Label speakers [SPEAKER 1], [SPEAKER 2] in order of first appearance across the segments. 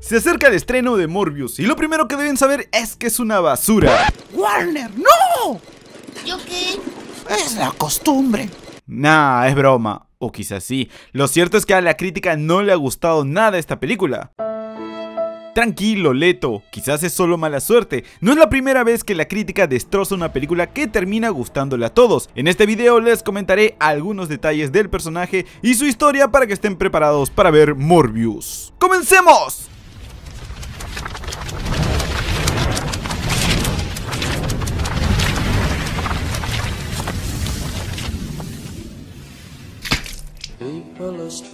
[SPEAKER 1] Se acerca el estreno de Morbius y lo primero que deben saber es que es una basura. ¡Warner, no! ¿Yo qué? Es la costumbre. Nah, es broma. O quizás sí. Lo cierto es que a la crítica no le ha gustado nada esta película. Tranquilo, Leto, quizás es solo mala suerte. No es la primera vez que la crítica destroza una película que termina gustándole a todos. En este video les comentaré algunos detalles del personaje y su historia para que estén preparados para ver Morbius. ¡Comencemos!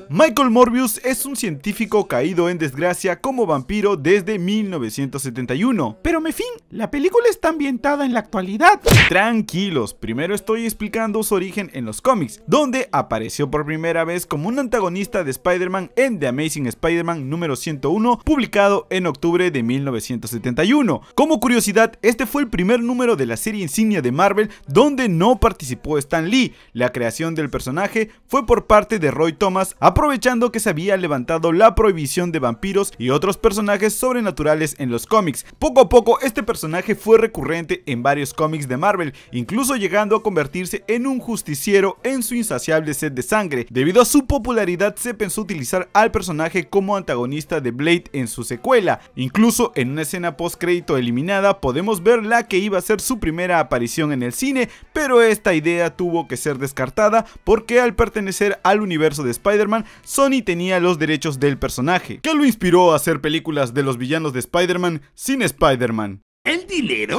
[SPEAKER 1] Michael Morbius es un científico caído en desgracia como vampiro desde 1971. Pero me fin, la película está ambientada en la actualidad. Tranquilos, primero estoy explicando su origen en los cómics, donde apareció por primera vez como un antagonista de Spider-Man en The Amazing Spider-Man número 101, publicado en octubre de 1971. Como curiosidad, este fue el primer número de la serie insignia de Marvel donde no participó Stan Lee. La creación del personaje fue por parte de Roy Thomas, aprovechando que se había levantado la prohibición de vampiros y otros personajes sobrenaturales en los cómics. Poco a poco este personaje fue recurrente en varios cómics de Marvel, incluso llegando a convertirse en un justiciero en su insaciable sed de sangre. Debido a su popularidad se pensó utilizar al personaje como antagonista de Blade en su secuela. Incluso en una escena post crédito eliminada podemos ver la que iba a ser su primera aparición en el cine, pero esta idea tuvo que ser descartada porque al pertenecer al universo universo de Spider-Man, Sony tenía los derechos del personaje, que lo inspiró a hacer películas de los villanos de Spider-Man sin Spider-Man. ¿El dinero?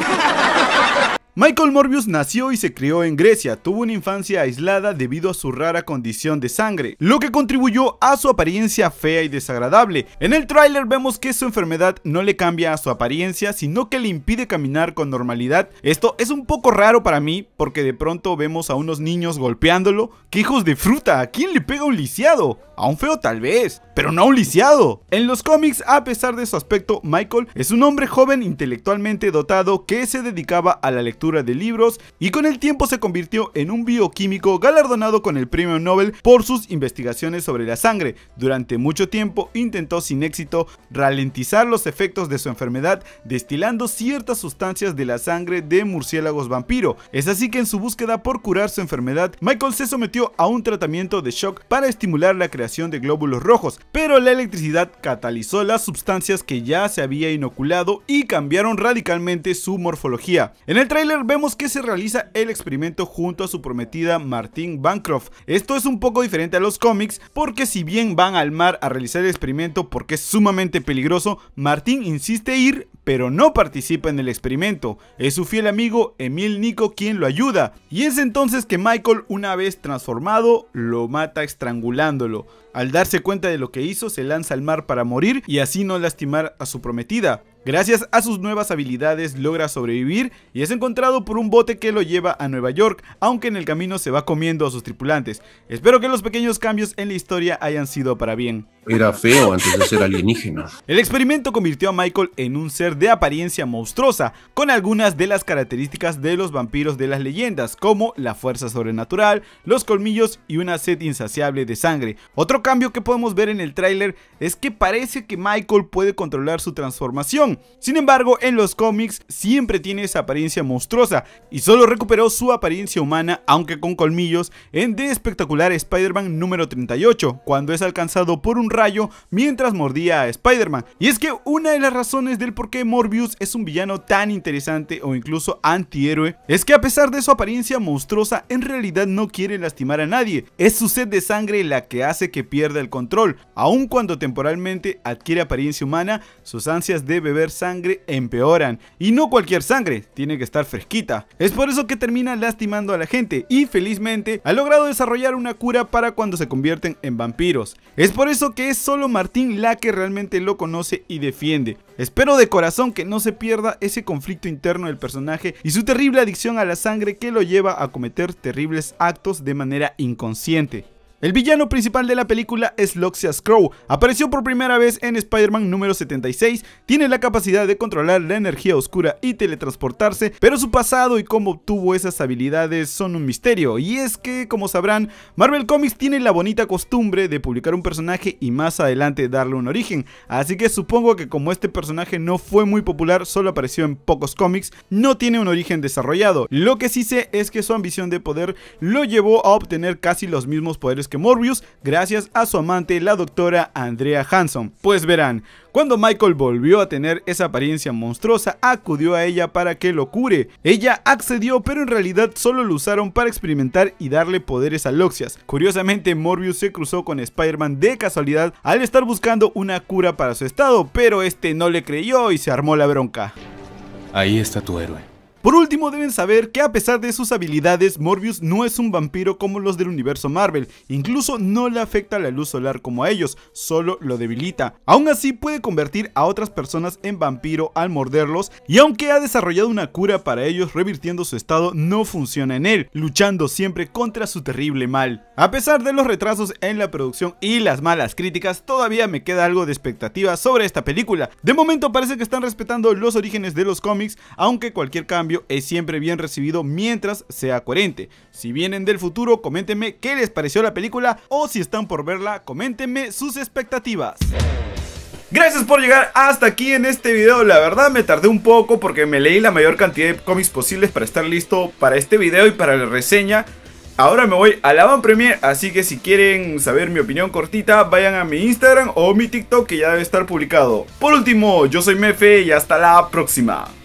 [SPEAKER 1] Michael Morbius nació y se crió en Grecia, tuvo una infancia aislada debido a su rara condición de sangre, lo que contribuyó a su apariencia fea y desagradable. En el tráiler vemos que su enfermedad no le cambia a su apariencia, sino que le impide caminar con normalidad. Esto es un poco raro para mí, porque de pronto vemos a unos niños golpeándolo. ¡Qué hijos de fruta! ¿A quién le pega un lisiado? A un feo tal vez, pero no un lisiado. En los cómics, a pesar de su aspecto, Michael es un hombre joven intelectualmente dotado que se dedicaba a la lectura de libros y con el tiempo se convirtió en un bioquímico galardonado con el premio Nobel por sus investigaciones sobre la sangre. Durante mucho tiempo intentó sin éxito ralentizar los efectos de su enfermedad destilando ciertas sustancias de la sangre de murciélagos vampiro. Es así que en su búsqueda por curar su enfermedad, Michael se sometió a un tratamiento de shock para estimular la creación de glóbulos rojos, pero la electricidad catalizó las sustancias que ya se había inoculado y cambiaron radicalmente su morfología. En el tráiler vemos que se realiza el experimento junto a su prometida Martin Bancroft. Esto es un poco diferente a los cómics porque si bien van al mar a realizar el experimento porque es sumamente peligroso, Martín insiste ir pero no participa en el experimento. Es su fiel amigo Emil Nico quien lo ayuda. Y es entonces que Michael, una vez transformado, lo mata estrangulándolo. Al darse cuenta de lo que hizo, se lanza al mar para morir y así no lastimar a su prometida. Gracias a sus nuevas habilidades logra sobrevivir y es encontrado por un bote que lo lleva a Nueva York, aunque en el camino se va comiendo a sus tripulantes. Espero que los pequeños cambios en la historia hayan sido para bien. Era feo antes de ser alienígena. El experimento convirtió a Michael en un ser de apariencia monstruosa, con algunas de las características de los vampiros de las leyendas, como la fuerza sobrenatural, los colmillos y una sed insaciable de sangre. Otro cambio que podemos ver en el tráiler es que parece que Michael puede controlar su transformación sin embargo, en los cómics siempre tiene esa apariencia monstruosa y solo recuperó su apariencia humana, aunque con colmillos, en The Espectacular Spider-Man número 38, cuando es alcanzado por un rayo mientras mordía a Spider-Man. Y es que una de las razones del por qué Morbius es un villano tan interesante o incluso antihéroe es que a pesar de su apariencia monstruosa, en realidad no quiere lastimar a nadie. Es su sed de sangre la que hace que pierda el control. Aun cuando temporalmente adquiere apariencia humana, sus ansias de beber sangre empeoran. Y no cualquier sangre, tiene que estar fresquita. Es por eso que termina lastimando a la gente y felizmente ha logrado desarrollar una cura para cuando se convierten en vampiros. Es por eso que es solo Martín la que realmente lo conoce y defiende. Espero de corazón que no se pierda ese conflicto interno del personaje y su terrible adicción a la sangre que lo lleva a cometer terribles actos de manera inconsciente. El villano principal de la película es Loxias Crow. Apareció por primera vez en Spider-Man número 76. Tiene la capacidad de controlar la energía oscura y teletransportarse, pero su pasado y cómo obtuvo esas habilidades son un misterio. Y es que, como sabrán, Marvel Comics tiene la bonita costumbre de publicar un personaje y más adelante darle un origen. Así que supongo que como este personaje no fue muy popular, solo apareció en pocos cómics, no tiene un origen desarrollado. Lo que sí sé es que su ambición de poder lo llevó a obtener casi los mismos poderes que Morbius gracias a su amante la doctora Andrea Hanson. Pues verán, cuando Michael volvió a tener esa apariencia monstruosa, acudió a ella para que lo cure. Ella accedió, pero en realidad solo lo usaron para experimentar y darle poderes a Loxias. Curiosamente, Morbius se cruzó con Spider-Man de casualidad al estar buscando una cura para su estado, pero este no le creyó y se armó la bronca. Ahí está tu héroe. Por último deben saber que a pesar de sus habilidades, Morbius no es un vampiro como los del universo Marvel, incluso no le afecta la luz solar como a ellos, solo lo debilita. Aún así puede convertir a otras personas en vampiro al morderlos y aunque ha desarrollado una cura para ellos revirtiendo su estado no funciona en él, luchando siempre contra su terrible mal. A pesar de los retrasos en la producción y las malas críticas, todavía me queda algo de expectativa sobre esta película. De momento parece que están respetando los orígenes de los cómics, aunque cualquier cambio es siempre bien recibido mientras sea coherente. Si vienen del futuro, coméntenme qué les pareció la película o si están por verla, coméntenme sus expectativas. Gracias por llegar hasta aquí en este video, la verdad me tardé un poco porque me leí la mayor cantidad de cómics posibles para estar listo para este video y para la reseña. Ahora me voy a la Van Premier, así que si quieren saber mi opinión cortita, vayan a mi Instagram o mi TikTok que ya debe estar publicado. Por último, yo soy Mefe y hasta la próxima.